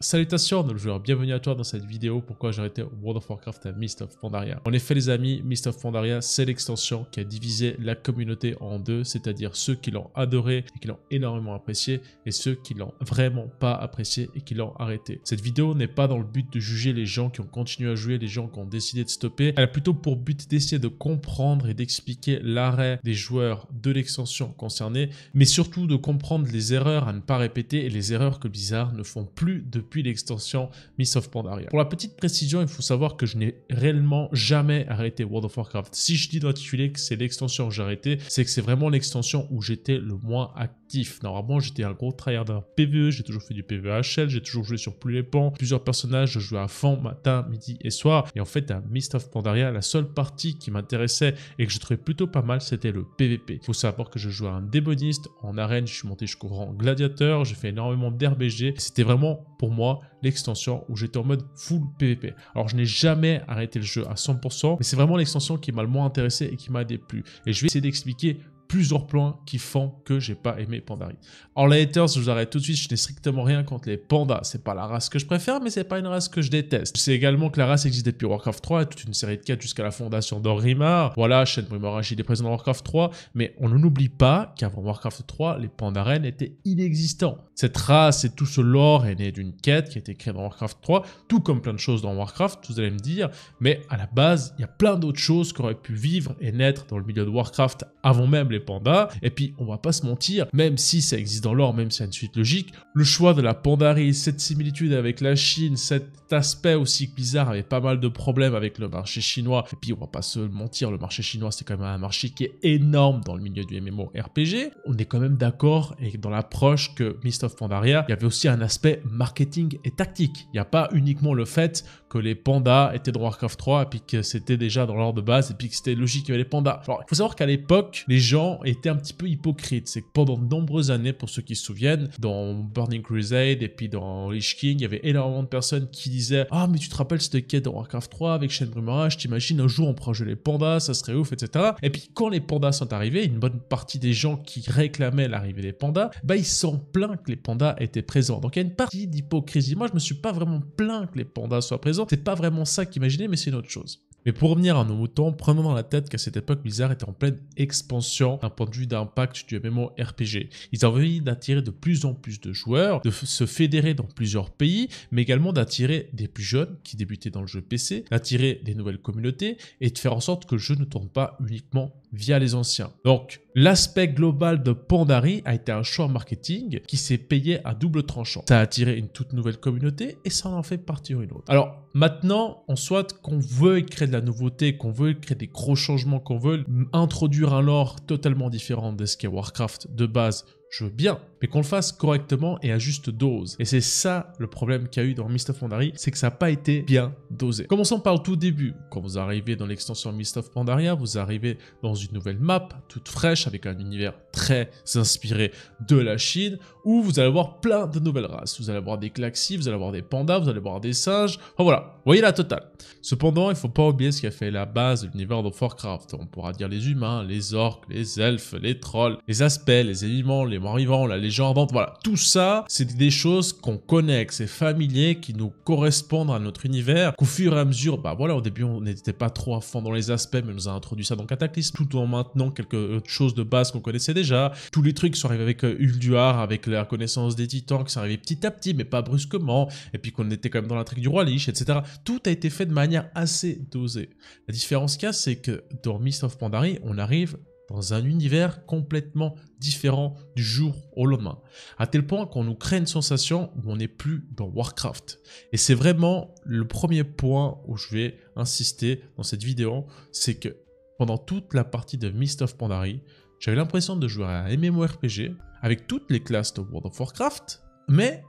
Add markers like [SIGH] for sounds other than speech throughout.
Salutations le joueur, bienvenue à toi dans cette vidéo pourquoi j'ai arrêté World of Warcraft à Mist of Pandaria. En effet les amis, Mist of Pandaria c'est l'extension qui a divisé la communauté en deux, c'est-à-dire ceux qui l'ont adoré et qui l'ont énormément apprécié et ceux qui l'ont vraiment pas apprécié et qui l'ont arrêté. Cette vidéo n'est pas dans le but de juger les gens qui ont continué à jouer, les gens qui ont décidé de stopper, elle a plutôt pour but d'essayer de comprendre et d'expliquer l'arrêt des joueurs de l'extension concernée, mais surtout de comprendre les erreurs à ne pas répéter et les erreurs que Blizzard ne font plus de l'extension miss of Pandaria. Pour la petite précision, il faut savoir que je n'ai réellement jamais arrêté World of Warcraft. Si je dis dans que c'est l'extension où j'ai arrêté, c'est que c'est vraiment l'extension où j'étais le moins actif. Normalement, j'étais un gros d'un PvE, j'ai toujours fait du PvHL, j'ai toujours joué sur plus les pans, plusieurs personnages, je jouais à fond matin, midi et soir. Et en fait, à Mist of Pandaria, la seule partie qui m'intéressait et que je trouvais plutôt pas mal, c'était le PvP. Il Faut savoir que je jouais à un déboniste en arène, je suis monté jusqu'au grand gladiateur, j'ai fait énormément d'RBG. C'était vraiment pour moi l'extension où j'étais en mode full PVP. Alors je n'ai jamais arrêté le jeu à 100%, mais c'est vraiment l'extension qui m'a le moins intéressé et qui m'a déplu. Et je vais essayer d'expliquer plusieurs points qui font que j'ai pas aimé Pandari. En les haters, je vous arrête tout de suite, je n'ai strictement rien contre les pandas. C'est pas la race que je préfère, mais c'est pas une race que je déteste. C'est également que la race existe depuis Warcraft 3, toute une série de quêtes jusqu'à la fondation d'Orrimar. Voilà, chaîne Morashi des présent dans Warcraft 3, mais on n'oublie pas qu'avant Warcraft 3, les pandarennes étaient inexistants. Cette race et tout ce lore est né d'une quête qui a été créée dans Warcraft 3, tout comme plein de choses dans Warcraft, vous allez me dire, mais à la base, il y a plein d'autres choses qui auraient pu vivre et naître dans le milieu de Warcraft avant même les Panda pandas. Et puis, on va pas se mentir, même si ça existe dans l'or, même si c'est une suite logique, le choix de la pandarie, cette similitude avec la Chine, cet aspect aussi bizarre avec avait pas mal de problèmes avec le marché chinois. Et puis, on va pas se mentir, le marché chinois, c'est quand même un marché qui est énorme dans le milieu du MMORPG. On est quand même d'accord et dans l'approche que Mist of Pandaria, il y avait aussi un aspect marketing et tactique. Il n'y a pas uniquement le fait que les pandas étaient dans Warcraft 3 et puis que c'était déjà dans l'or de base et puis que c'était logique qu'il y avait les pandas. Alors, il faut savoir qu'à l'époque, les gens était un petit peu hypocrite. C'est que pendant de nombreuses années, pour ceux qui se souviennent, dans Burning Crusade et puis dans Lich King, il y avait énormément de personnes qui disaient Ah, mais tu te rappelles cette quête dans Warcraft 3 avec Shane Brumara, je un jour on prend les pandas, ça serait ouf, etc. Et puis quand les pandas sont arrivés, une bonne partie des gens qui réclamaient l'arrivée des pandas, bah ils sont plaints que les pandas étaient présents. Donc il y a une partie d'hypocrisie. Moi, je me suis pas vraiment plaint que les pandas soient présents. C'est pas vraiment ça qu'imaginais, mais c'est une autre chose. Mais pour revenir à nos moutons, prenons dans la tête qu'à cette époque, Blizzard était en pleine expansion d'un point de vue d'impact du MMORPG. Ils avaient envie d'attirer de plus en plus de joueurs, de se fédérer dans plusieurs pays, mais également d'attirer des plus jeunes qui débutaient dans le jeu PC, d'attirer des nouvelles communautés et de faire en sorte que le jeu ne tourne pas uniquement via les anciens. Donc, l'aspect global de Pandari a été un choix marketing qui s'est payé à double tranchant. Ça a attiré une toute nouvelle communauté et ça en fait partir une autre. Alors, maintenant, on souhaite qu'on veuille créer de la nouveauté, qu'on veuille créer des gros changements, qu'on veuille introduire un lore totalement différent de ce qu'est Warcraft de base, je veux bien mais qu'on le fasse correctement et à juste dose. Et c'est ça le problème qu'il y a eu dans Mist of Pandaria, c'est que ça n'a pas été bien dosé. Commençons par le tout début. Quand vous arrivez dans l'extension Mist of Pandaria, vous arrivez dans une nouvelle map, toute fraîche, avec un univers très inspiré de la Chine, où vous allez avoir plein de nouvelles races. Vous allez avoir des klaxis, vous allez avoir des pandas, vous allez avoir des singes. Enfin voilà, voyez la totale. Cependant, il ne faut pas oublier ce qui a fait la base de l'univers de Warcraft. On pourra dire les humains, les orques, les elfes, les trolls, les aspects, les éléments, les morts vivants, la les gens Voilà, tout ça, c'est des choses qu'on connaît, que c'est familier, qui nous correspondent à notre univers, qu'au fur et à mesure, bah voilà, au début, on n'était pas trop à fond dans les aspects, mais on nous a introduit ça dans Cataclysme, tout en maintenant quelque euh, chose de base qu'on connaissait déjà. Tous les trucs sont arrivés avec Ulduar, euh, avec la connaissance des titans, qui sont arrivés petit à petit, mais pas brusquement, et puis qu'on était quand même dans l'intrigue du roi Lich, etc. Tout a été fait de manière assez dosée. La différence qu'il y a, c'est que dans Mist of pandary on arrive dans un univers complètement différent du jour au lendemain, à tel point qu'on nous crée une sensation où on n'est plus dans Warcraft. Et c'est vraiment le premier point où je vais insister dans cette vidéo, c'est que pendant toute la partie de Mist of Pandari, j'avais l'impression de jouer à un MMORPG avec toutes les classes de World of Warcraft, mais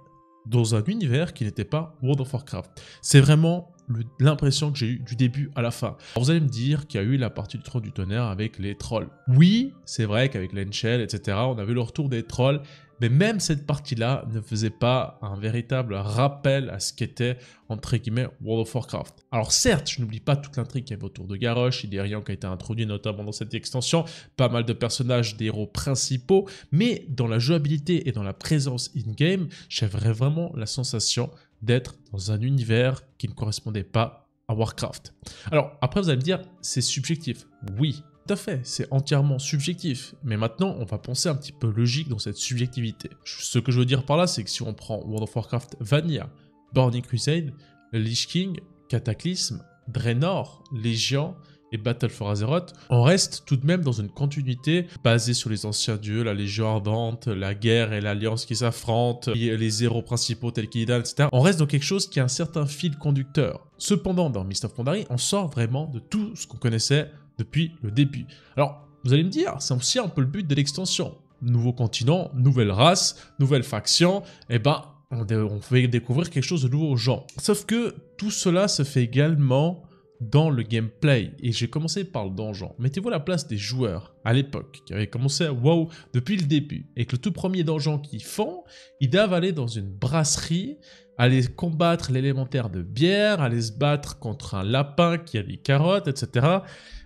dans un univers qui n'était pas World of Warcraft. C'est vraiment l'impression que j'ai eu du début à la fin. vous allez me dire qu'il y a eu la partie du trône du tonnerre avec les trolls. Oui, c'est vrai qu'avec l'Enchel, etc., on a vu le retour des trolls, mais même cette partie-là ne faisait pas un véritable rappel à ce qu'était, entre guillemets, World of Warcraft. Alors certes, je n'oublie pas toute l'intrigue qu'il y avait autour de Garrosh, rien qui a été introduit notamment dans cette extension, pas mal de personnages, des héros principaux, mais dans la jouabilité et dans la présence in-game, j'avais vraiment la sensation d'être dans un univers qui ne correspondait pas à Warcraft. Alors après vous allez me dire c'est subjectif. Oui, tout à fait, c'est entièrement subjectif. Mais maintenant on va penser un petit peu logique dans cette subjectivité. Ce que je veux dire par là c'est que si on prend World of Warcraft Vanilla, Burning Crusade, Lich King, Cataclysme, Draenor, Légion, et Battle for Azeroth, on reste tout de même dans une continuité basée sur les anciens dieux, la Légion Ardente, la guerre et l'alliance qui s'affrontent, les héros principaux tels qu'Idan, etc. On reste dans quelque chose qui a un certain fil conducteur. Cependant, dans Mist of on sort vraiment de tout ce qu'on connaissait depuis le début. Alors, vous allez me dire, c'est aussi un peu le but de l'extension. Nouveau continent, nouvelle race, nouvelle faction, et eh ben, on, on fait découvrir quelque chose de nouveau aux gens. Sauf que tout cela se fait également dans le gameplay. Et j'ai commencé par le donjon. Mettez-vous la place des joueurs à l'époque qui avaient commencé à WoW depuis le début. Et que le tout premier donjon qu'ils font, ils doivent aller dans une brasserie, aller combattre l'élémentaire de bière, aller se battre contre un lapin qui a des carottes, etc.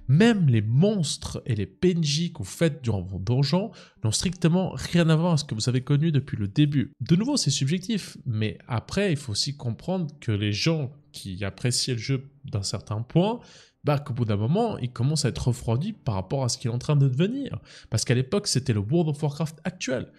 Même les monstres et les PNJ que vous faites durant vos donjons n'ont strictement rien à voir avec ce que vous avez connu depuis le début. De nouveau, c'est subjectif, mais après, il faut aussi comprendre que les gens qui appréciaient le jeu d'un certain point, bah, qu'au bout d'un moment, il commence à être refroidi par rapport à ce qu'il est en train de devenir. Parce qu'à l'époque, c'était le World of Warcraft actuel.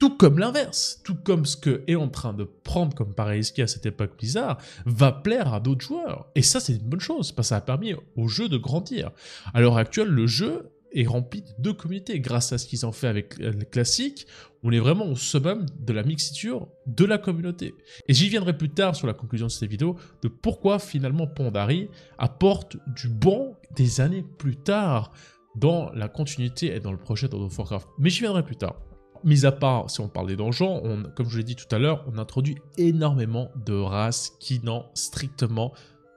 Tout comme l'inverse, tout comme ce que est en train de prendre comme pareil Ski à cette époque bizarre, va plaire à d'autres joueurs. Et ça, c'est une bonne chose, parce que ça a permis au jeu de grandir. À l'heure actuelle, le jeu est rempli de deux communautés. Grâce à ce qu'ils ont fait avec euh, les classiques, on est vraiment au summum de la mixture de la communauté. Et j'y viendrai plus tard sur la conclusion de cette vidéo de pourquoi finalement Pondari apporte du bon des années plus tard dans la continuité et dans le projet de of Warcraft. Mais j'y viendrai plus tard. Mis à part si on parle des donjons, on, comme je l'ai dit tout à l'heure, on introduit énormément de races qui n'ont strictement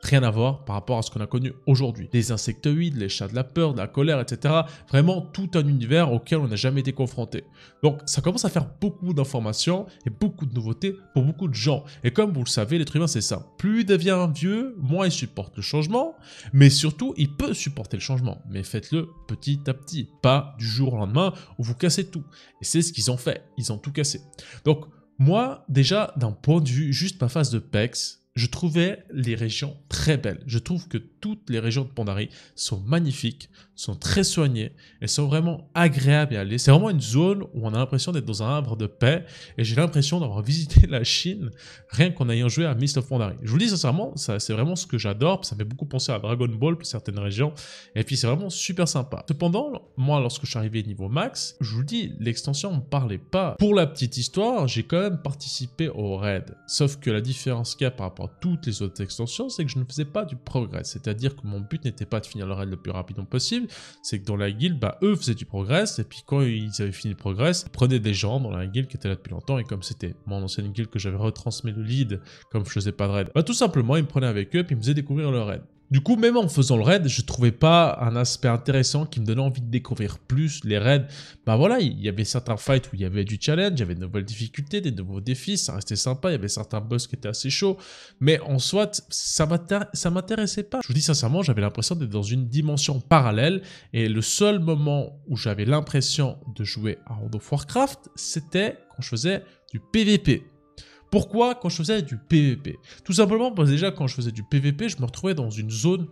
Rien à voir par rapport à ce qu'on a connu aujourd'hui. Les insectoïdes, les chats de la peur, de la colère, etc. Vraiment tout un univers auquel on n'a jamais été confronté. Donc ça commence à faire beaucoup d'informations et beaucoup de nouveautés pour beaucoup de gens. Et comme vous le savez, l'être humain c'est ça. Plus il devient vieux, moins il supporte le changement, mais surtout il peut supporter le changement. Mais faites-le petit à petit, pas du jour au lendemain où vous cassez tout. Et c'est ce qu'ils ont fait, ils ont tout cassé. Donc moi, déjà, d'un point de vue, juste ma face de PEX, je trouvais les régions très belles. Je trouve que toutes les régions de Pandarie sont magnifiques, sont très soignées, elles sont vraiment agréables à aller. C'est vraiment une zone où on a l'impression d'être dans un arbre de paix et j'ai l'impression d'avoir visité la Chine rien qu'en ayant joué à Mist of Pandarie. Je vous dis sincèrement, ça c'est vraiment ce que j'adore, ça me fait beaucoup penser à Dragon Ball pour certaines régions et puis c'est vraiment super sympa. Cependant, moi lorsque je suis arrivé niveau max, je vous dis, l'extension ne me parlait pas. Pour la petite histoire, j'ai quand même participé au raid. Sauf que la différence qu'il y a par rapport à toutes les autres extensions, c'est que je ne faisais pas du progrès, c'était dire que mon but n'était pas de finir le raid le plus rapidement possible, c'est que dans la guilde, bah, eux faisaient du progrès. et puis quand ils avaient fini le progress, ils prenaient des gens dans la guilde qui étaient là depuis longtemps, et comme c'était mon ancienne guilde que j'avais retransmis le lead, comme je faisais pas de raid, bah tout simplement, ils me prenaient avec eux, puis ils me faisaient découvrir le raid. Du coup, même en faisant le raid, je ne trouvais pas un aspect intéressant qui me donnait envie de découvrir plus les raids. Bah voilà, il y avait certains fights où il y avait du challenge, il y avait de nouvelles difficultés, des nouveaux défis, ça restait sympa, il y avait certains boss qui étaient assez chauds. Mais en soit, ça m'intéressait pas. Je vous dis sincèrement, j'avais l'impression d'être dans une dimension parallèle. Et le seul moment où j'avais l'impression de jouer à World of Warcraft, c'était quand je faisais du PvP. Pourquoi quand je faisais du PVP Tout simplement parce que déjà quand je faisais du PVP, je me retrouvais dans une zone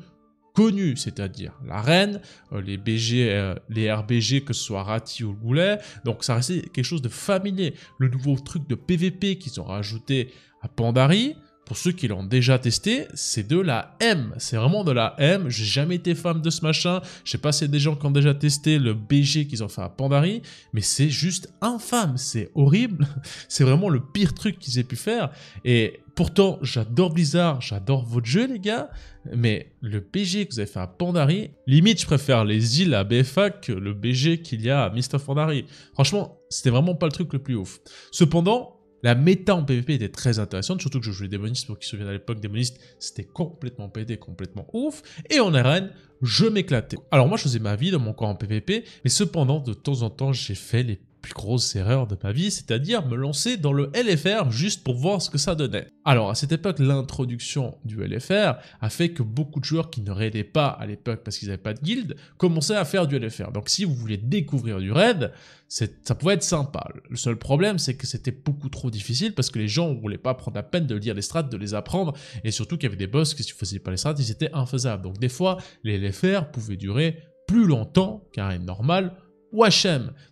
connue, c'est-à-dire l'arène, euh, les BG, euh, les RBG, que ce soit Rati ou Goulet, donc ça restait quelque chose de familier. Le nouveau truc de PVP qu'ils ont rajouté à Pandari, pour ceux qui l'ont déjà testé, c'est de la M. C'est vraiment de la M. J'ai jamais été fan de ce machin. Je sais pas s'il y a des gens qui ont déjà testé le BG qu'ils ont fait à Pandari, mais c'est juste infâme. C'est horrible. [LAUGHS] C'est vraiment le pire truc qu'ils aient pu faire. Et pourtant, j'adore Blizzard, j'adore votre jeu, les gars. Mais le BG que vous avez fait à Pandari, limite, je préfère les îles à BFA que le BG qu'il y a à Mr. Pandari. Franchement, c'était vraiment pas le truc le plus ouf. Cependant, la méta en PvP était très intéressante, surtout que je jouais démoniste, pour qu'ils se souviennent à l'époque, démoniste, c'était complètement pété, complètement ouf. Et en RN, je m'éclatais. Alors moi, je faisais ma vie dans mon corps en PvP, mais cependant, de temps en temps, j'ai fait les plus grosse erreur de ma vie, c'est-à-dire me lancer dans le LFR juste pour voir ce que ça donnait. Alors à cette époque, l'introduction du LFR a fait que beaucoup de joueurs qui ne raidaient pas à l'époque parce qu'ils n'avaient pas de guild commençaient à faire du LFR. Donc si vous voulez découvrir du raid, ça pouvait être sympa. Le seul problème, c'est que c'était beaucoup trop difficile parce que les gens ne voulaient pas prendre la peine de lire les strats, de les apprendre, et surtout qu'il y avait des boss qui, si vous ne faisiez pas les strats, ils étaient infaisables. Donc des fois, les LFR pouvaient durer plus longtemps qu'un raid normal, ou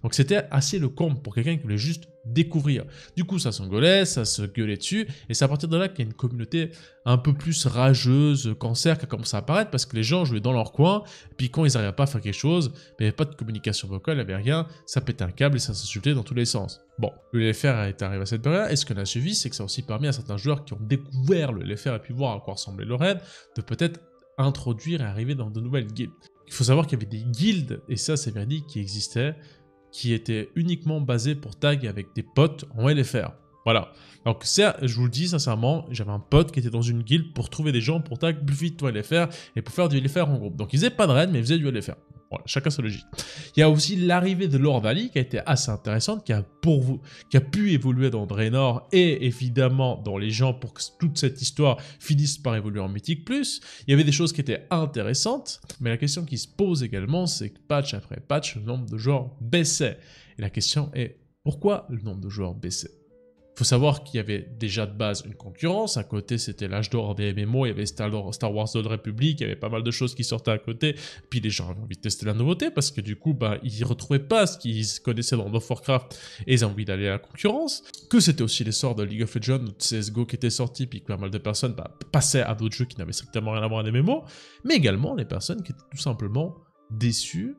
Donc c'était assez le comble pour quelqu'un qui voulait juste découvrir. Du coup, ça s'engolait, ça se gueulait dessus, et c'est à partir de là qu'il y a une communauté un peu plus rageuse, cancer, qui a commencé à apparaître, parce que les gens jouaient dans leur coin, et puis quand ils n'arrivaient pas à faire quelque chose, il n'y pas de communication vocale, il n'y avait rien, ça pétait un câble et ça s'insultait dans tous les sens. Bon, le LFR est arrivé à cette période, et ce qu'on a suivi, c'est que ça a aussi permis à certains joueurs qui ont découvert le LFR et pu voir à quoi ressemblait le raid, de peut-être introduire et arriver dans de nouvelles guildes. Il faut savoir qu'il y avait des guildes, et ça c'est dit, qui existaient, qui étaient uniquement basées pour tag avec des potes en LFR. Voilà. Donc ça, je vous le dis sincèrement, j'avais un pote qui était dans une guilde pour trouver des gens pour tag plus vite en LFR et pour faire du LFR en groupe. Donc ils faisaient pas de raid, mais ils faisaient du LFR chacun sa logique. Il y a aussi l'arrivée de Lord valley qui a été assez intéressante, qui a, pour vous, qui a pu évoluer dans Draenor et évidemment dans les gens pour que toute cette histoire finisse par évoluer en Mythique Plus. Il y avait des choses qui étaient intéressantes, mais la question qui se pose également, c'est que patch après patch, le nombre de joueurs baissait. Et la question est pourquoi le nombre de joueurs baissait faut savoir qu'il y avait déjà de base une concurrence. À côté, c'était l'âge d'or des MMO, il y avait Star Wars The République Republic, il y avait pas mal de choses qui sortaient à côté. Puis les gens avaient envie de tester la nouveauté parce que du coup, bah, ils retrouvaient pas ce qu'ils connaissaient dans World of Warcraft et ils avaient envie d'aller à la concurrence. Que c'était aussi l'essor de League of Legends ou de CSGO qui était sorti, puis que pas mal de personnes bah, passaient à d'autres jeux qui n'avaient strictement rien à voir avec les MMO, mais également les personnes qui étaient tout simplement déçues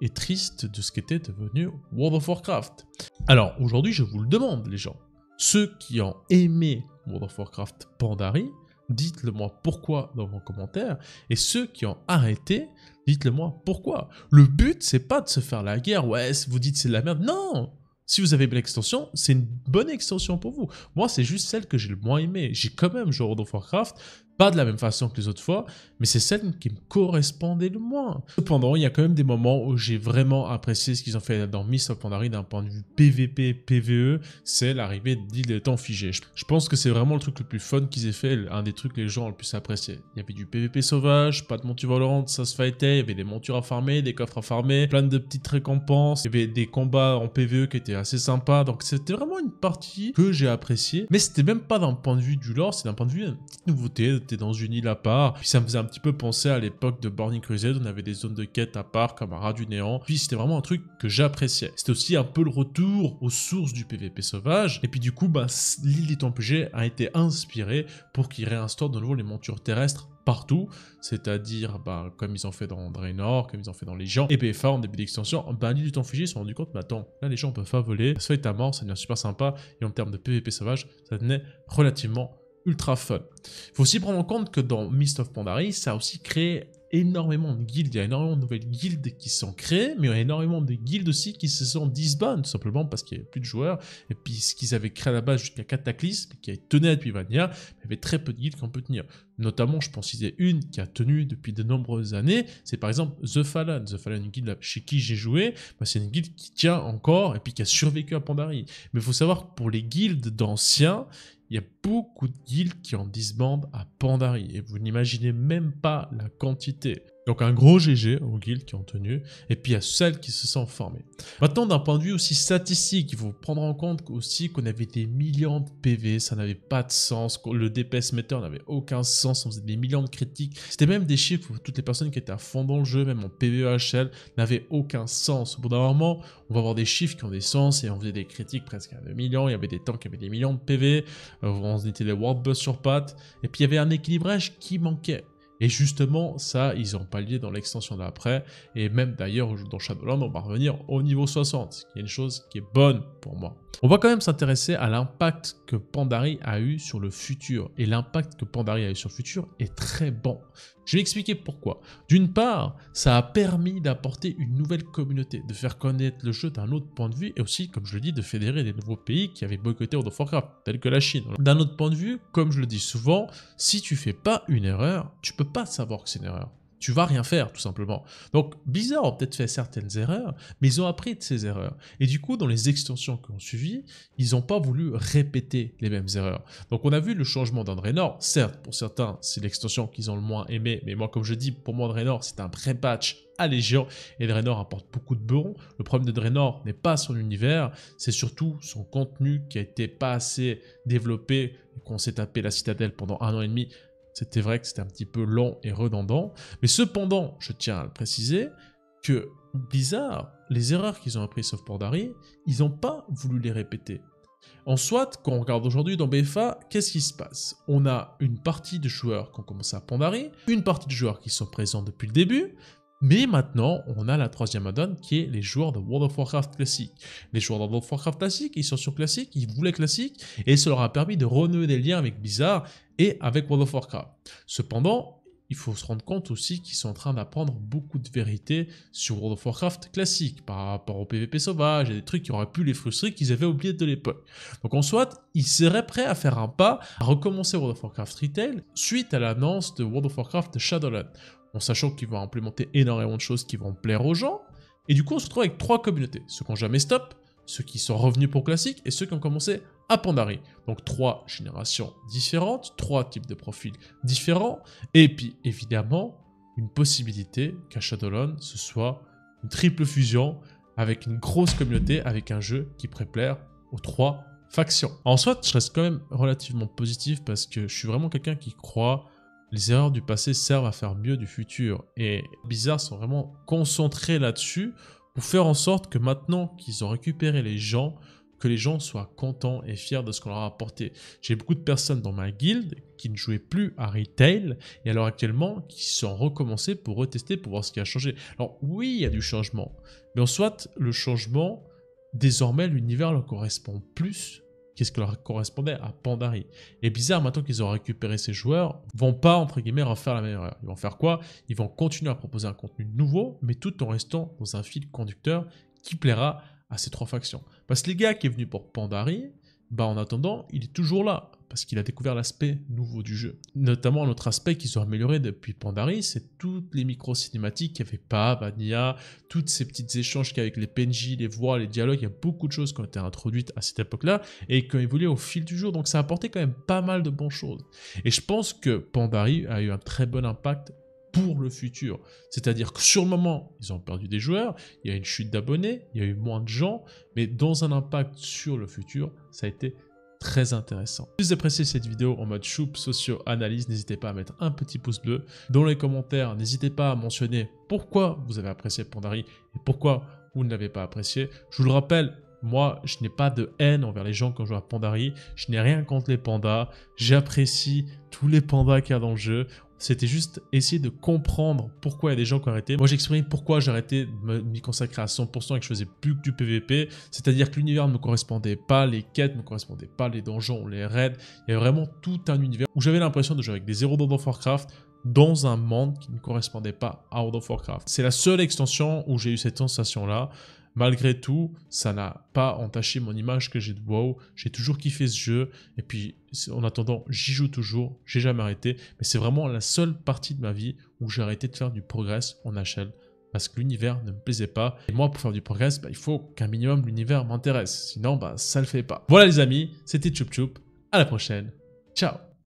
et tristes de ce qu'était devenu World of Warcraft. Alors aujourd'hui, je vous le demande, les gens. Ceux qui ont aimé World of Warcraft Pandari, dites-le moi pourquoi dans vos commentaires. Et ceux qui ont arrêté, dites-le moi pourquoi. Le but, c'est pas de se faire la guerre. Ouais, vous dites c'est de la merde. Non si vous avez l'extension, c'est une bonne extension pour vous. Moi, c'est juste celle que j'ai le moins aimée. J'ai quand même joué World of Warcraft pas de la même façon que les autres fois, mais c'est celle qui me correspondait le moins. Cependant, il y a quand même des moments où j'ai vraiment apprécié ce qu'ils ont fait dans Mists of Pandaria d'un point de vue PVP, PVE, c'est l'arrivée d'île des temps figé. Je pense que c'est vraiment le truc le plus fun qu'ils aient fait, un des trucs que les gens ont le plus apprécié. Il y avait du PVP sauvage, pas de monture volante, ça se fightait, il y avait des montures à farmer, des coffres à farmer, plein de petites récompenses, il y avait des combats en PVE qui étaient assez sympas, donc c'était vraiment une partie que j'ai appréciée, mais c'était même pas d'un point de vue du lore, c'est d'un point de vue d'une petite nouveauté, dans une île à part. Puis ça me faisait un petit peu penser à l'époque de Burning Crusade, on avait des zones de quête à part comme un rat du néant. Puis c'était vraiment un truc que j'appréciais. C'était aussi un peu le retour aux sources du PVP sauvage. Et puis du coup, bah, l'île des Templiers a été inspirée pour qu'ils réinstaurent de nouveau les montures terrestres partout, c'est-à-dire bah, comme ils ont fait dans Draenor, comme ils ont fait dans les gens, et BFA en début d'extension, bah, l'île du temps Fugé, se sont rendu compte, mais attends, là les gens peuvent pas voler, soit à mort, ça devient super sympa, et en termes de PVP sauvage, ça tenait relativement ultra fun. Il faut aussi prendre en compte que dans Mist of Pandaria, ça a aussi créé énormément de guildes, il y a énormément de nouvelles guildes qui sont créées, mais il a énormément de guildes aussi qui se sont disbandées, tout simplement parce qu'il n'y avait plus de joueurs, et puis ce qu'ils avaient créé à la base jusqu'à Cataclysm, qui a tenu depuis Vania, il y avait très peu de guildes qu'on peut tenir. Notamment, je pense qu'il y a une qui a tenu depuis de nombreuses années, c'est par exemple The Fallen. The Fallen, une guilde chez qui j'ai joué, bah, c'est une guilde qui tient encore et puis qui a survécu à Pandarie. Mais il faut savoir que pour les guildes d'anciens, il y a beaucoup de guildes qui en disbandent à Pandarie et vous n'imaginez même pas la quantité. Donc un gros GG aux guildes qui ont tenu, et puis à celles qui se sont formées. Maintenant, d'un point de vue aussi statistique, il faut prendre en compte aussi qu'on avait des millions de PV, ça n'avait pas de sens, le DPS metteur n'avait aucun sens, on faisait des millions de critiques. C'était même des chiffres où toutes les personnes qui étaient à fond dans le jeu, même en PVEHL, n'avaient aucun sens. Au bout d'un moment, on va avoir des chiffres qui ont des sens, et on faisait des critiques presque à 2 millions, il y avait des temps qui avaient des millions de PV, euh, on était des World sur pattes, et puis il y avait un équilibrage qui manquait. Et justement, ça, ils ont lié dans l'extension d'après. Et même d'ailleurs, dans Shadowlands, on va revenir au niveau 60, qui est une chose qui est bonne pour moi. On va quand même s'intéresser à l'impact que Pandari a eu sur le futur. Et l'impact que Pandari a eu sur le futur est très bon. Je vais expliquer pourquoi. D'une part, ça a permis d'apporter une nouvelle communauté, de faire connaître le jeu d'un autre point de vue et aussi, comme je le dis, de fédérer des nouveaux pays qui avaient boycotté World of Warcraft, tels que la Chine. D'un autre point de vue, comme je le dis souvent, si tu fais pas une erreur, tu peux pas savoir que c'est une erreur. Tu vas rien faire, tout simplement. Donc, Blizzard ont peut-être fait certaines erreurs, mais ils ont appris de ces erreurs. Et du coup, dans les extensions qui ont suivi, ils n'ont pas voulu répéter les mêmes erreurs. Donc, on a vu le changement Nord. Certes, pour certains, c'est l'extension qu'ils ont le moins aimé, mais moi, comme je dis, pour moi, Nord, c'est un vrai patch allégeant et Draenor apporte beaucoup de bons. Le problème de Draenor n'est pas son univers, c'est surtout son contenu qui a été pas assez développé qu'on s'est tapé la citadelle pendant un an et demi c'était vrai que c'était un petit peu long et redondant, mais cependant, je tiens à le préciser, que Blizzard, les erreurs qu'ils ont apprises sauf pour ils n'ont pas voulu les répéter. En soit, quand on regarde aujourd'hui dans BFA, qu'est-ce qui se passe On a une partie de joueurs qui ont commencé à Pandari, une partie de joueurs qui sont présents depuis le début, mais maintenant, on a la troisième add-on qui est les joueurs de World of Warcraft classique. Les joueurs de World of Warcraft classique, ils sont sur classique, ils voulaient classique, et cela leur a permis de renouer des liens avec Blizzard, et avec World of Warcraft. Cependant, il faut se rendre compte aussi qu'ils sont en train d'apprendre beaucoup de vérités sur World of Warcraft classique par rapport au PvP sauvage et des trucs qui auraient pu les frustrer qu'ils avaient oublié de l'époque. Donc en soit, ils seraient prêts à faire un pas, à recommencer World of Warcraft Retail suite à l'annonce de World of Warcraft Shadowlands, en sachant qu'ils vont implémenter énormément de choses qui vont plaire aux gens. Et du coup, on se retrouve avec trois communautés, ceux qui n'ont jamais stop, ceux qui sont revenus pour classique et ceux qui ont commencé à Pandari, Donc trois générations différentes, trois types de profils différents, et puis évidemment une possibilité qu'à Shadowlands, ce soit une triple fusion avec une grosse communauté, avec un jeu qui plaire aux trois factions. En soit, je reste quand même relativement positif parce que je suis vraiment quelqu'un qui croit les erreurs du passé servent à faire mieux du futur. Et Bizarre sont vraiment concentrés là-dessus pour faire en sorte que maintenant qu'ils ont récupéré les gens, que les gens soient contents et fiers de ce qu'on leur a apporté. J'ai beaucoup de personnes dans ma guild qui ne jouaient plus à retail et alors actuellement qui sont recommencées pour retester, pour voir ce qui a changé. Alors oui, il y a du changement, mais en soit le changement, désormais l'univers leur correspond plus qu'est-ce que leur correspondait à Pandari. Et bizarre, maintenant qu'ils ont récupéré ces joueurs, vont pas, entre guillemets, refaire la même erreur. Ils vont faire quoi Ils vont continuer à proposer un contenu nouveau, mais tout en restant dans un fil conducteur qui plaira à ces trois factions. Parce que les gars qui est venu pour Pandari, bah en attendant, il est toujours là, parce qu'il a découvert l'aspect nouveau du jeu. Notamment autre aspect qui s'est amélioré depuis Pandari, c'est toutes les micro-cinématiques qu'il y avait pas, Vanilla, toutes ces petites échanges qu'il y avec les PNJ, les voix, les dialogues, il y a beaucoup de choses qui ont été introduites à cette époque-là et qui ont évolué au fil du jour, donc ça a apporté quand même pas mal de bonnes choses. Et je pense que Pandari a eu un très bon impact pour le futur. C'est-à-dire que sur le moment, ils ont perdu des joueurs, il y a une chute d'abonnés, il y a eu moins de gens, mais dans un impact sur le futur, ça a été très intéressant. Si vous appréciez cette vidéo en mode choupe socio-analyse, n'hésitez pas à mettre un petit pouce bleu. Dans les commentaires, n'hésitez pas à mentionner pourquoi vous avez apprécié Pandari et pourquoi vous ne l'avez pas apprécié. Je vous le rappelle, moi, je n'ai pas de haine envers les gens quand je vois à Pandari. Je n'ai rien contre les pandas. J'apprécie tous les pandas qu'il y a dans le jeu. C'était juste essayer de comprendre pourquoi il y a des gens qui ont arrêté. Moi, j'exprime pourquoi j'arrêtais de m'y consacrer à 100% et que je faisais plus que du PVP. C'est-à-dire que l'univers ne me correspondait pas, les quêtes ne me correspondaient pas, les donjons, les raids. Il y avait vraiment tout un univers où j'avais l'impression de jouer avec des zéros dans Warcraft dans un monde qui ne correspondait pas à World of Warcraft. C'est la seule extension où j'ai eu cette sensation-là. Malgré tout, ça n'a pas entaché mon image que j'ai de WoW. J'ai toujours kiffé ce jeu. Et puis, en attendant, j'y joue toujours. J'ai jamais arrêté. Mais c'est vraiment la seule partie de ma vie où j'ai arrêté de faire du progrès en HL parce que l'univers ne me plaisait pas. Et moi, pour faire du progrès, bah, il faut qu'un minimum l'univers m'intéresse. Sinon, bah, ça le fait pas. Voilà les amis, c'était Choup Choup. À la prochaine. Ciao